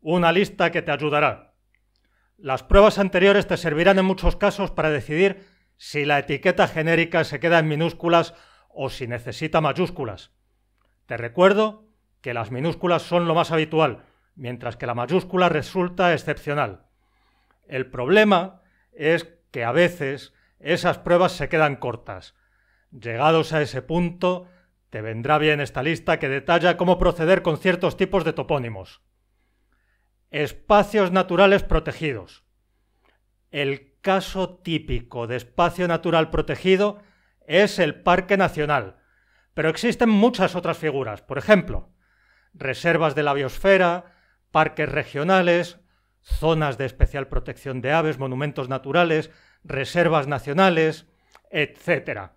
una lista que te ayudará. Las pruebas anteriores te servirán en muchos casos para decidir si la etiqueta genérica se queda en minúsculas o si necesita mayúsculas. Te recuerdo que las minúsculas son lo más habitual, mientras que la mayúscula resulta excepcional. El problema es que a veces esas pruebas se quedan cortas. Llegados a ese punto, te vendrá bien esta lista que detalla cómo proceder con ciertos tipos de topónimos. Espacios naturales protegidos. El caso típico de espacio natural protegido es el Parque Nacional, pero existen muchas otras figuras, por ejemplo, reservas de la biosfera, parques regionales, zonas de especial protección de aves, monumentos naturales, reservas nacionales, etc.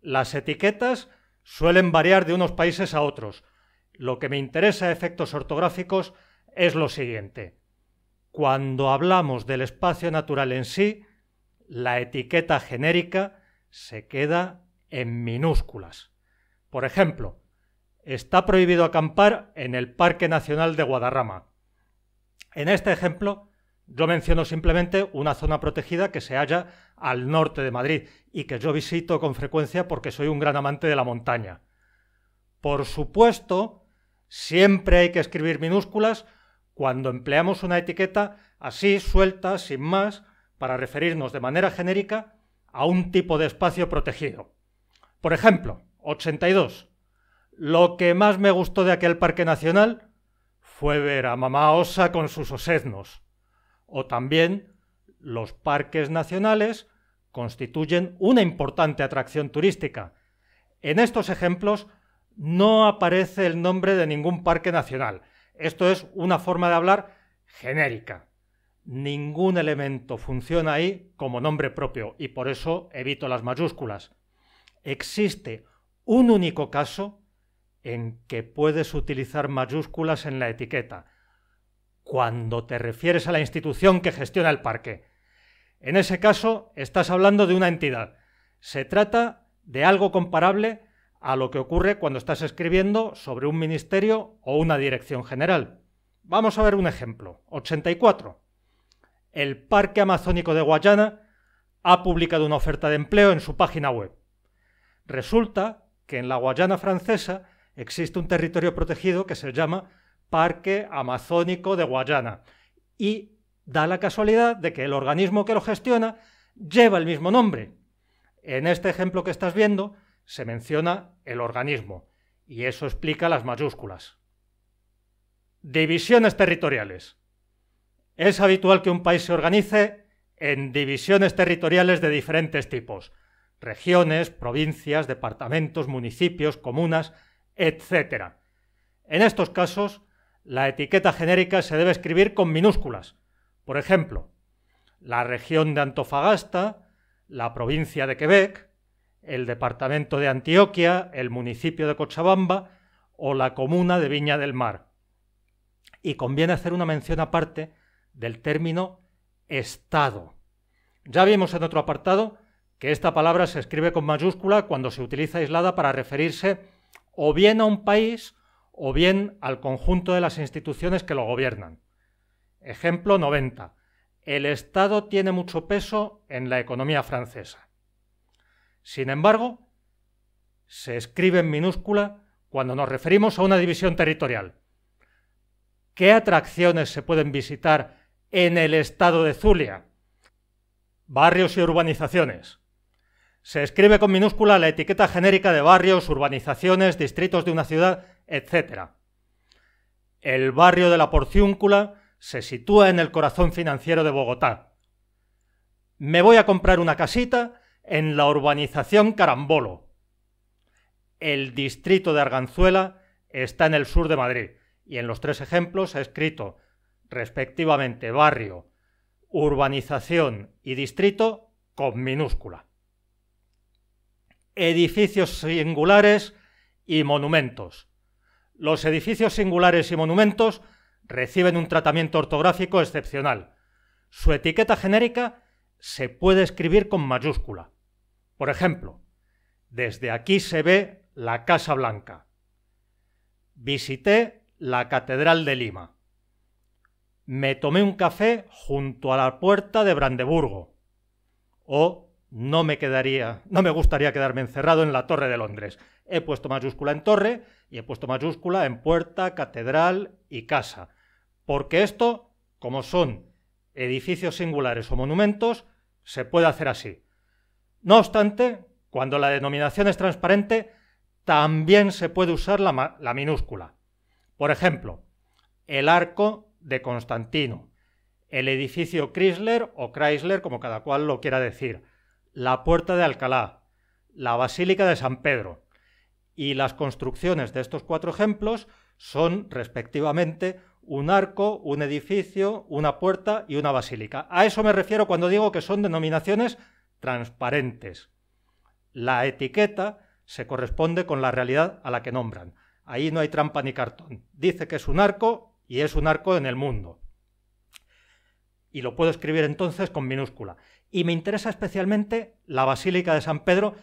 Las etiquetas suelen variar de unos países a otros. Lo que me interesa efectos ortográficos es lo siguiente. Cuando hablamos del espacio natural en sí, la etiqueta genérica se queda en minúsculas. Por ejemplo, está prohibido acampar en el Parque Nacional de Guadarrama. En este ejemplo, yo menciono simplemente una zona protegida que se halla al norte de Madrid y que yo visito con frecuencia porque soy un gran amante de la montaña. Por supuesto, siempre hay que escribir minúsculas cuando empleamos una etiqueta así, suelta, sin más, para referirnos de manera genérica a un tipo de espacio protegido. Por ejemplo, 82. Lo que más me gustó de aquel parque nacional fue ver a mamá osa con sus osesnos. O también, los parques nacionales constituyen una importante atracción turística. En estos ejemplos no aparece el nombre de ningún parque nacional, esto es una forma de hablar genérica. Ningún elemento funciona ahí como nombre propio y por eso evito las mayúsculas. Existe un único caso en que puedes utilizar mayúsculas en la etiqueta, cuando te refieres a la institución que gestiona el parque. En ese caso, estás hablando de una entidad. Se trata de algo comparable a lo que ocurre cuando estás escribiendo sobre un ministerio o una dirección general. Vamos a ver un ejemplo. 84. El Parque Amazónico de Guayana ha publicado una oferta de empleo en su página web. Resulta que en la Guayana francesa existe un territorio protegido que se llama Parque Amazónico de Guayana y da la casualidad de que el organismo que lo gestiona lleva el mismo nombre. En este ejemplo que estás viendo, se menciona el organismo, y eso explica las mayúsculas. Divisiones territoriales. Es habitual que un país se organice en divisiones territoriales de diferentes tipos, regiones, provincias, departamentos, municipios, comunas, etc. En estos casos, la etiqueta genérica se debe escribir con minúsculas. Por ejemplo, la región de Antofagasta, la provincia de Quebec, el departamento de Antioquia, el municipio de Cochabamba o la comuna de Viña del Mar. Y conviene hacer una mención aparte del término Estado. Ya vimos en otro apartado que esta palabra se escribe con mayúscula cuando se utiliza aislada para referirse o bien a un país o bien al conjunto de las instituciones que lo gobiernan. Ejemplo 90. El Estado tiene mucho peso en la economía francesa. Sin embargo, se escribe en minúscula cuando nos referimos a una división territorial. ¿Qué atracciones se pueden visitar en el estado de Zulia? Barrios y urbanizaciones. Se escribe con minúscula la etiqueta genérica de barrios, urbanizaciones, distritos de una ciudad, etc. El barrio de la Porciúncula se sitúa en el corazón financiero de Bogotá. Me voy a comprar una casita en la urbanización Carambolo. El distrito de Arganzuela está en el sur de Madrid y en los tres ejemplos ha escrito respectivamente barrio, urbanización y distrito con minúscula. Edificios singulares y monumentos. Los edificios singulares y monumentos reciben un tratamiento ortográfico excepcional. Su etiqueta genérica se puede escribir con mayúscula. Por ejemplo, desde aquí se ve la Casa Blanca. Visité la Catedral de Lima. Me tomé un café junto a la puerta de Brandeburgo. O no me quedaría, no me gustaría quedarme encerrado en la Torre de Londres. He puesto mayúscula en torre y he puesto mayúscula en puerta, catedral y casa. Porque esto, como son edificios singulares o monumentos, se puede hacer así. No obstante, cuando la denominación es transparente, también se puede usar la, minúscula. Por ejemplo, el arco de Constantino, el edificio Chrysler o Chrysler, como cada cual lo quiera decir, la puerta de Alcalá, la basílica de San Pedro. Y las construcciones de estos cuatro ejemplos son, respectivamente, un arco, un edificio, una puerta y una basílica. A eso me refiero cuando digo que son denominaciones transparentes. La etiqueta se corresponde con la realidad a la que nombran. Ahí no hay trampa ni cartón. Dice que es un arco y es un arco en el mundo. Y lo puedo escribir entonces con minúscula. Y me interesa especialmente la Basílica de San Pedro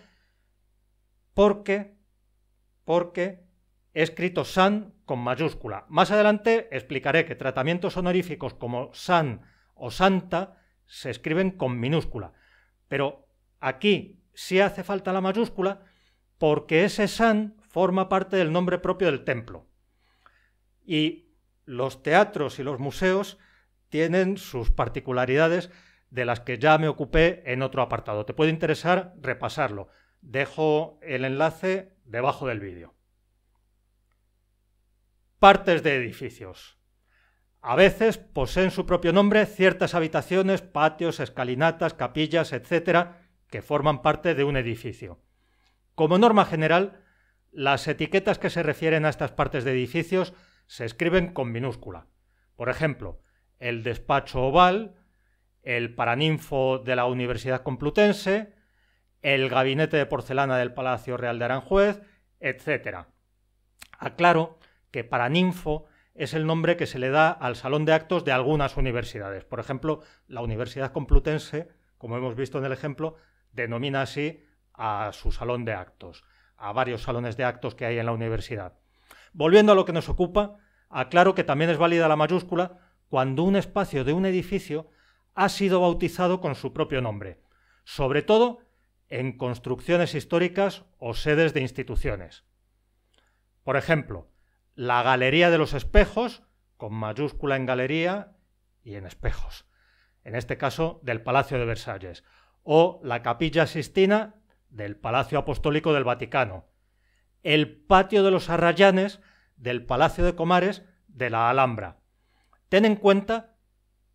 porque, porque he escrito san con mayúscula. Más adelante explicaré que tratamientos honoríficos como san o santa se escriben con minúscula. Pero aquí sí hace falta la mayúscula porque ese san forma parte del nombre propio del templo. Y los teatros y los museos tienen sus particularidades de las que ya me ocupé en otro apartado. Te puede interesar repasarlo. Dejo el enlace debajo del vídeo partes de edificios. A veces poseen su propio nombre ciertas habitaciones, patios, escalinatas, capillas, etcétera, que forman parte de un edificio. Como norma general, las etiquetas que se refieren a estas partes de edificios se escriben con minúscula. Por ejemplo, el despacho oval, el paraninfo de la Universidad Complutense, el gabinete de porcelana del Palacio Real de Aranjuez, etc. Aclaro que para ninfo es el nombre que se le da al salón de actos de algunas universidades. Por ejemplo, la Universidad Complutense, como hemos visto en el ejemplo, denomina así a su salón de actos, a varios salones de actos que hay en la universidad. Volviendo a lo que nos ocupa, aclaro que también es válida la mayúscula cuando un espacio de un edificio ha sido bautizado con su propio nombre, sobre todo en construcciones históricas o sedes de instituciones. Por ejemplo, la galería de los espejos, con mayúscula en galería y en espejos, en este caso del Palacio de Versalles, o la capilla Sistina del Palacio Apostólico del Vaticano, el patio de los Arrayanes del Palacio de Comares de la Alhambra. Ten en cuenta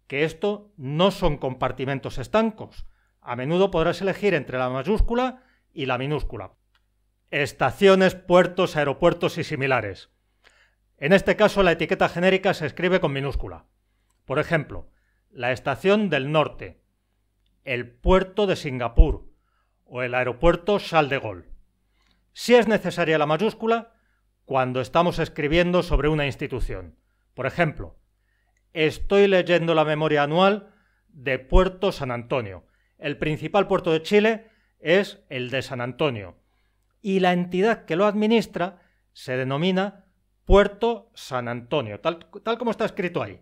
que esto no son compartimentos estancos. A menudo podrás elegir entre la mayúscula y la minúscula. Estaciones, puertos, aeropuertos y similares. En este caso la etiqueta genérica se escribe con minúscula. Por ejemplo, la estación del norte, el puerto de Singapur o el aeropuerto Sal de Gaulle. Si es necesaria la mayúscula cuando estamos escribiendo sobre una institución. Por ejemplo, estoy leyendo la memoria anual de Puerto San Antonio. El principal puerto de Chile es el de San Antonio. Y la entidad que lo administra se denomina Puerto San Antonio, tal, como está escrito ahí.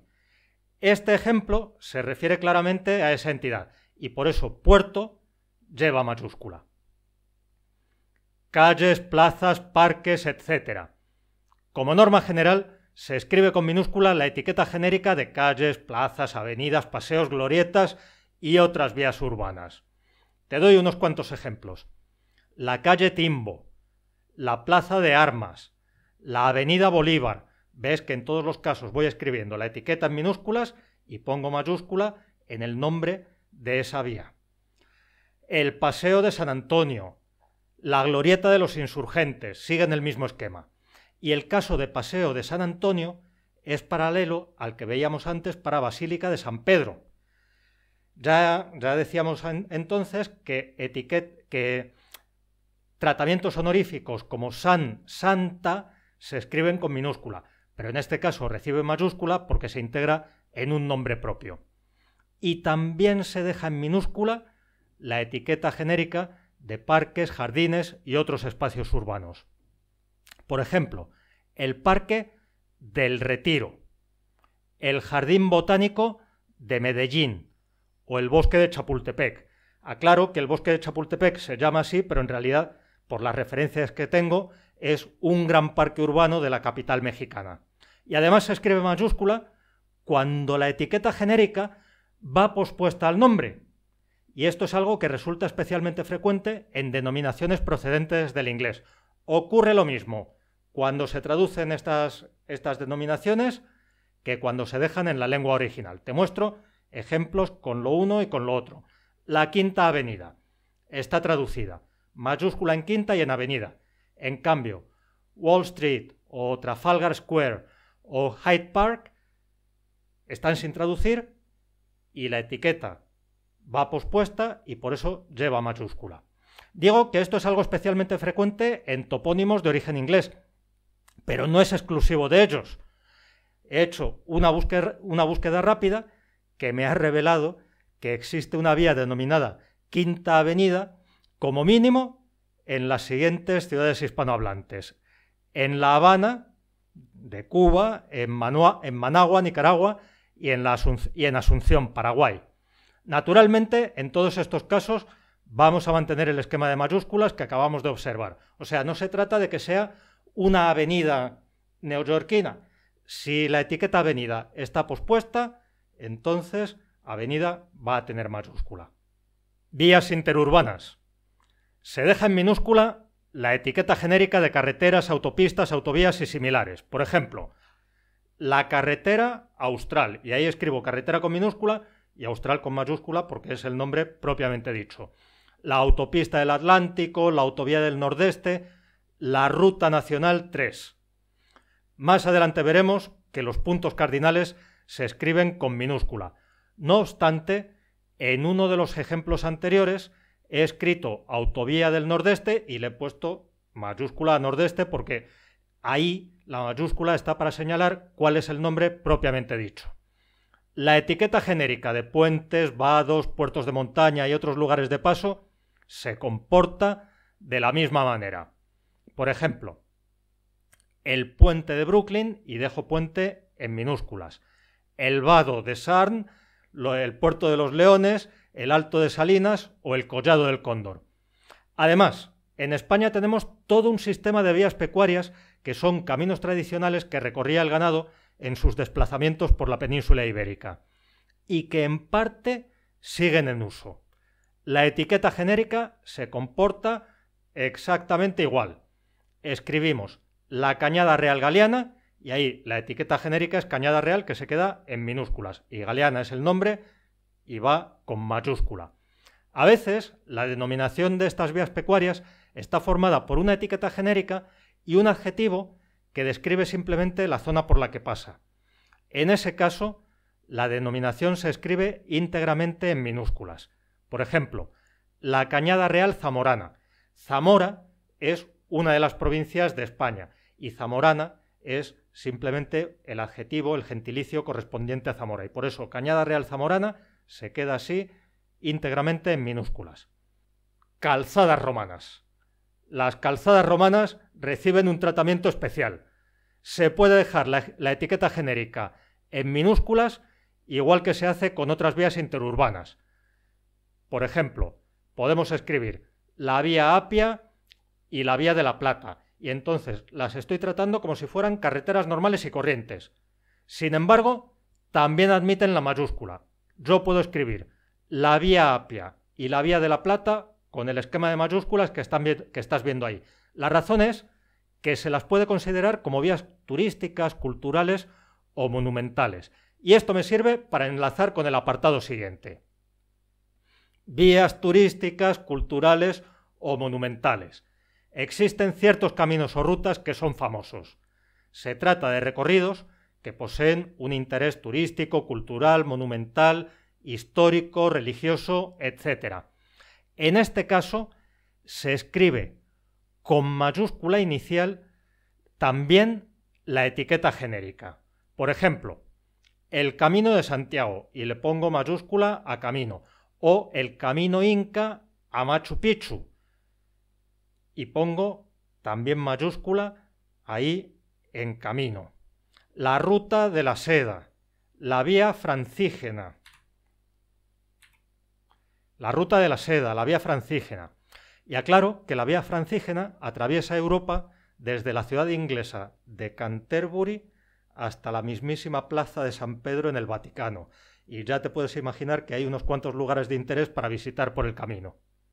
Este ejemplo se refiere claramente a esa entidad y por eso puerto lleva mayúscula. Calles, plazas, parques, etc. Como norma general, se escribe con minúscula la etiqueta genérica de calles, plazas, avenidas, paseos, glorietas y otras vías urbanas. Te doy unos cuantos ejemplos. La calle Timbo, la plaza de Armas, la Avenida Bolívar. Ves que en todos los casos voy escribiendo la etiqueta en minúsculas y pongo mayúscula en el nombre de esa vía. El Paseo de San Antonio, la Glorieta de los Insurgentes, siguen el mismo esquema. Y el caso de Paseo de San Antonio es paralelo al que veíamos antes para Basílica de San Pedro. Ya, ya decíamos entonces que, que tratamientos honoríficos como San, Santa, se escriben con minúscula, pero en este caso recibe mayúscula porque se integra en un nombre propio. Y también se deja en minúscula la etiqueta genérica de parques, jardines y otros espacios urbanos. Por ejemplo, el Parque del Retiro, el Jardín Botánico de Medellín o el Bosque de Chapultepec. Aclaro que el Bosque de Chapultepec se llama así, pero en realidad, por las referencias que tengo, es un gran parque urbano de la capital mexicana. Y además se escribe mayúscula cuando la etiqueta genérica va pospuesta al nombre. Y esto es algo que resulta especialmente frecuente en denominaciones procedentes del inglés. Ocurre lo mismo cuando se traducen estas, estas denominaciones que cuando se dejan en la lengua original. Te muestro ejemplos con lo uno y con lo otro. La quinta avenida está traducida, mayúscula en quinta y en avenida. En cambio, Wall Street o Trafalgar Square o Hyde Park están sin traducir y la etiqueta va pospuesta y por eso lleva mayúscula. Digo que esto es algo especialmente frecuente en topónimos de origen inglés, pero no es exclusivo de ellos. He hecho una búsqueda, rápida que me ha revelado que existe una vía denominada Quinta Avenida, como mínimo en las siguientes ciudades hispanohablantes. En La Habana, de Cuba, en, en Managua, Nicaragua y en, y en Asunción, Paraguay. Naturalmente, en todos estos casos vamos a mantener el esquema de mayúsculas que acabamos de observar. O sea, no se trata de que sea una avenida neoyorquina. Si la etiqueta avenida está pospuesta, entonces avenida va a tener mayúscula. Vías interurbanas. Se deja en minúscula la etiqueta genérica de carreteras, autopistas, autovías y similares. Por ejemplo, la carretera austral, y ahí escribo carretera con minúscula y austral con mayúscula porque es el nombre propiamente dicho. La autopista del Atlántico, la autovía del Nordeste, la Ruta Nacional 3. Más adelante veremos que los puntos cardinales se escriben con minúscula. No obstante, en uno de los ejemplos anteriores, he escrito Autovía del Nordeste y le he puesto mayúscula Nordeste porque ahí la mayúscula está para señalar cuál es el nombre propiamente dicho. La etiqueta genérica de puentes, vados, puertos de montaña y otros lugares de paso se comporta de la misma manera. Por ejemplo, el puente de Brooklyn, y dejo puente en minúsculas. El vado de Sarn lo, el puerto de los Leones, el Alto de Salinas o el Collado del Cóndor. Además, en España tenemos todo un sistema de vías pecuarias que son caminos tradicionales que recorría el ganado en sus desplazamientos por la península ibérica y que en parte siguen en uso. La etiqueta genérica se comporta exactamente igual. Escribimos la cañada real galeana y ahí la etiqueta genérica es Cañada Real que se queda en minúsculas. Y Galeana es el nombre y va con mayúscula. A veces la denominación de estas vías pecuarias está formada por una etiqueta genérica y un adjetivo que describe simplemente la zona por la que pasa. En ese caso, la denominación se escribe íntegramente en minúsculas. Por ejemplo, la Cañada Real Zamorana. Zamora es una de las provincias de España y Zamorana es simplemente el adjetivo, el gentilicio correspondiente a Zamora. Y por eso Cañada Real Zamorana se queda así íntegramente en minúsculas. Calzadas romanas. Las calzadas romanas reciben un tratamiento especial. Se puede dejar la, etiqueta genérica en minúsculas igual que se hace con otras vías interurbanas. Por ejemplo, podemos escribir la vía Apia y la Vía de la Plata, y entonces las estoy tratando como si fueran carreteras normales y corrientes. Sin embargo, también admiten la mayúscula. Yo puedo escribir la Vía Apia y la Vía de la Plata con el esquema de mayúsculas que, que estás viendo ahí. La razón es que se las puede considerar como vías turísticas, culturales o monumentales. Y esto me sirve para enlazar con el apartado siguiente. Vías turísticas, culturales o monumentales. Existen ciertos caminos o rutas que son famosos. Se trata de recorridos que poseen un interés turístico, cultural, monumental, histórico, religioso, etc. En este caso, se escribe con mayúscula inicial también la etiqueta genérica. Por ejemplo, el camino de Santiago, y le pongo mayúscula a camino, o el camino inca a Machu Picchu, y pongo también mayúscula ahí en camino. La ruta de la seda, la vía francígena. La ruta de la seda, la vía francígena. Y aclaro que la vía francígena atraviesa Europa desde la ciudad inglesa de Canterbury hasta la mismísima plaza de San Pedro en el Vaticano. Y ya te puedes imaginar que hay unos cuantos lugares de interés para visitar por el camino.